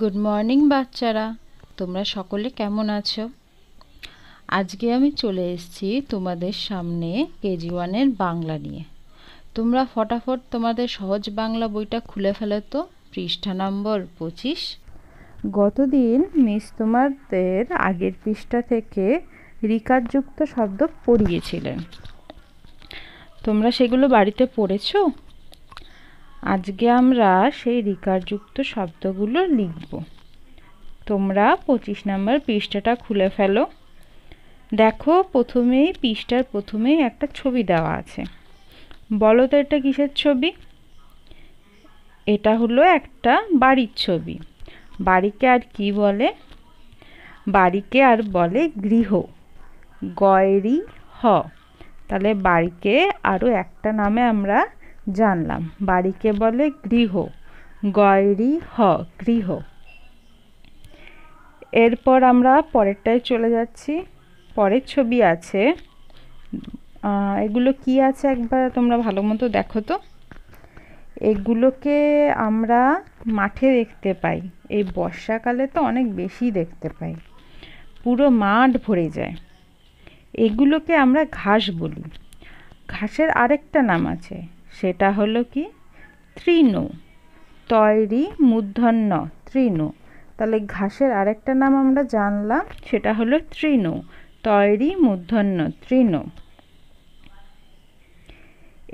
good morning বাচ্চারা তোমরা সকলে কেমন আছো আজকে আমি চলে এসেছি তোমাদের সামনে কেজি ওয়ানের বাংলা নিয়ে তোমরা ফটাফট তোমাদের সহজ বাংলা বইটা খুলে ফেলো তো পৃষ্ঠা নম্বর পঁচিশ গতদিন মিস তোমাদের আগের পৃষ্ঠা থেকে রিকারযুক্ত শব্দ পড়িয়েছিলেন তোমরা সেগুলো বাড়িতে পড়েছো আজকে আমরা সেই রিকারযুক্ত শব্দগুলো লিখব তোমরা পঁচিশ নাম্বার পৃষ্ঠাটা খুলে ফেলো দেখো প্রথমেই পৃষ্ঠার প্রথমেই একটা ছবি দেওয়া আছে বলো তো এটা কিসের ছবি এটা হলো একটা বাড়ির ছবি বাড়িকে আর কি বলে বাড়িকে আর বলে গৃহ গয়রি হ তাহলে বাড়িকে আরও একটা নামে আমরা জানলাম বাড়িকে বলে গৃহ গয়রি হ গৃহ এরপর আমরা পরেরটায় চলে যাচ্ছি পরের ছবি আছে এগুলো কি আছে একবার তোমরা ভালো মতো দেখো তো এগুলোকে আমরা মাঠে দেখতে পাই এই বর্ষাকালে তো অনেক বেশি দেখতে পাই পুরো মাঠ ভরে যায় এগুলোকে আমরা ঘাস বলি ঘাসের আরেকটা নাম আছে সেটা হলো কি তৃণু তৈরি মূর্ধন্য তৃণু তাহলে ঘাসের আরেকটা নাম আমরা জানলাম সেটা হলো তৃণু তৈরি মূর্ধন্য তৃণু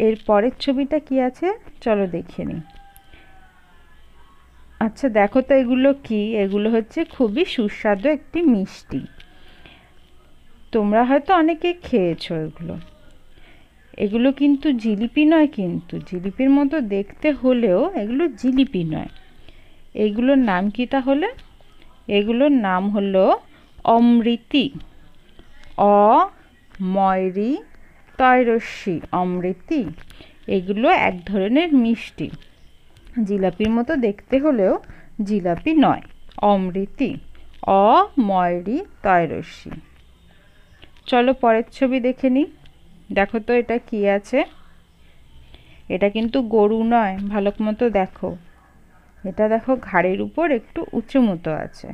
এর পরের ছবিটা কি আছে চলো দেখে নিই আচ্ছা দেখো তো এগুলো কি এগুলো হচ্ছে খুবই সুস্বাদু একটি মিষ্টি তোমরা হয়তো অনেকে খেয়েছো এগুলো এগুলো কিন্তু জিলিপি নয় কিন্তু জিলিপির মতো দেখতে হলেও এগুলো জিলিপি নয় এগুলোর নাম কি তাহলে এগুলোর নাম হলো অমৃতি অ ময়রি তৈরস্যি অমৃতি এগুলো এক ধরনের মিষ্টি জিলাপির মতো দেখতে হলেও জিলাপি নয় অমৃতি অ ময়রি তৈরস্যি চলো পরের ছবি দেখে নিই দেখো তো এটা কি আছে এটা কিন্তু গরু নয় ভালো মতো দেখো এটা দেখো ঘাড়ের উপর একটু উঁচু মতো আছে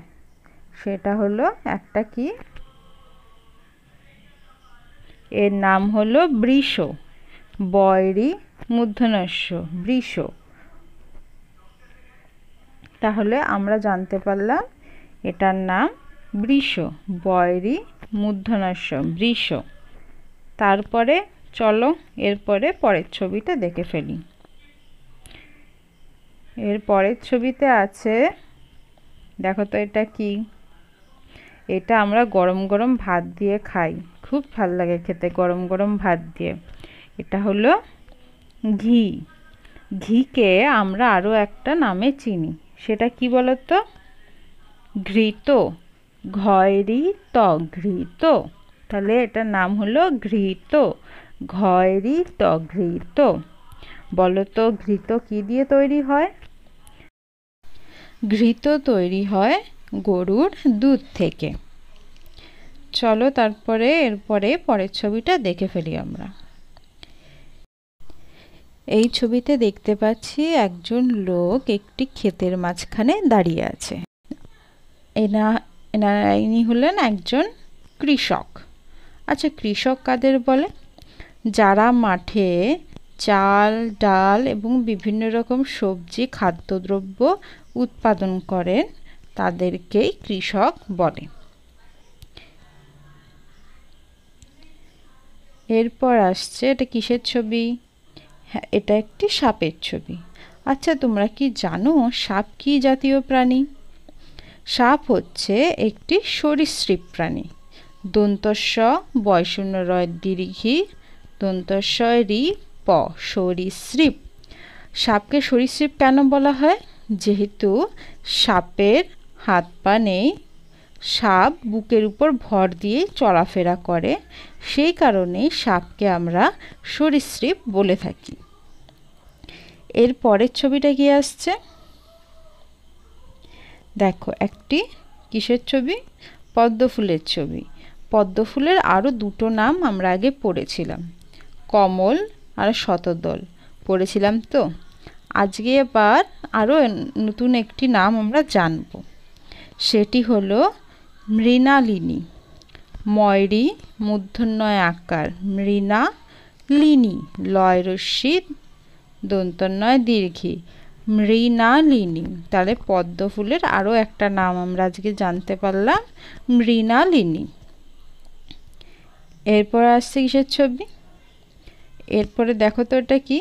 সেটা হলো একটা কি এর নাম হলো বৃষ বয়রি মূর্ধনস্য বৃষ তাহলে আমরা জানতে পারলাম এটার নাম বৃষ বয়রি মূর্ধনস্য বৃষ তারপরে চলো এরপরে পরের ছবিটা দেখে ফেলি এর পরের ছবিতে আছে দেখো তো এটা কি এটা আমরা গরম গরম ভাত দিয়ে খাই খুব ভাল লাগে খেতে গরম গরম ভাত দিয়ে এটা হলো ঘি ঘিকে আমরা আরও একটা নামে চিনি সেটা কি বলতো ঘৃত ঘয়েরি ত ঘৃত তাহলে এটার নাম হলো ঘৃত ঘৃত ঘৃত বলো তো ঘৃত কি দিয়ে তৈরি হয় ঘৃত তৈরি হয় গরুর দুধ থেকে চলো তারপরে এরপরে পরের ছবিটা দেখে ফেলি আমরা এই ছবিতে দেখতে পাচ্ছি একজন লোক একটি ক্ষেতের মাঝখানে দাঁড়িয়ে আছে এনা এনারা হলেন একজন কৃষক আচ্ছা কৃষক কাদের বলে যারা মাঠে চাল ডাল এবং বিভিন্ন রকম সবজি খাদ্যদ্রব্য উৎপাদন করেন তাদেরকেই কৃষক বলে এরপর আসছে এটা কিসের ছবি হ্যাঁ এটা একটি সাপের ছবি আচ্ছা তোমরা কি জানো সাপ কি জাতীয় প্রাণী সাপ হচ্ছে একটি সরীসৃপ প্রাণী দন্তস্ব বয়শূন্য রয় দীর্ঘি দন্তস্ব রি প সরীসৃপ সাপকে সরীসৃপ কেন বলা হয় যেহেতু সাপের হাত পা নেই সাপ বুকের উপর ভর দিয়ে চলাফেরা করে সেই কারণে সাপকে আমরা সরীসৃপ বলে থাকি এর পরের ছবিটা কি আসছে দেখো একটি কিসের ছবি পদ্ম ফুলের ছবি পদ্মফুলের আরও দুটো নাম আমরা আগে পড়েছিলাম কমল আর শতদল পড়েছিলাম তো আজকে এবার আরও নতুন একটি নাম আমরা জানব সেটি হলো মৃণালিনী ময়রি মূর্ধন্যয় আকার মৃণা লিনী লয় রশ্মিত দন্তন্নয় দীর্ঘী মৃণালিনী তাহলে পদ্ম ফুলের আরও একটা নাম আমরা আজকে জানতে পারলাম মৃণালিনী এরপর আসছে কিসের ছবি এরপরে দেখো তো এটা কি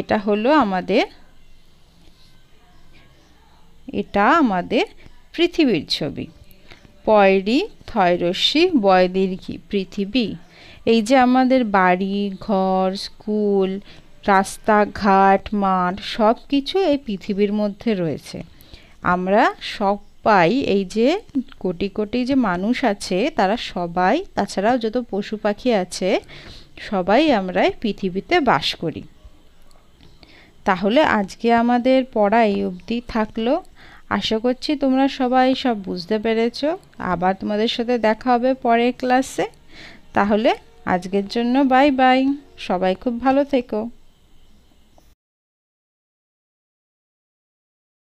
এটা হলো আমাদের এটা আমাদের পৃথিবীর ছবি পয়রি থয়রশ্মি বয়দীর্ঘি পৃথিবী এই যে আমাদের বাড়ি ঘর স্কুল রাস্তাঘাট মাঠ সব কিছু এই পৃথিবীর মধ্যে রয়েছে আমরা সব পাই এই যে কোটি কোটি যে মানুষ আছে তারা সবাই তাছাড়াও যত পশু পাখি আছে সবাই আমরা পৃথিবীতে বাস করি তাহলে আজকে আমাদের পড়া এই অবধি থাকলো আশা করছি তোমরা সবাই সব বুঝতে পেরেছ আবার তোমাদের সাথে দেখা হবে পরের ক্লাসে তাহলে আজকের জন্য বাই বাই সবাই খুব ভালো থেকো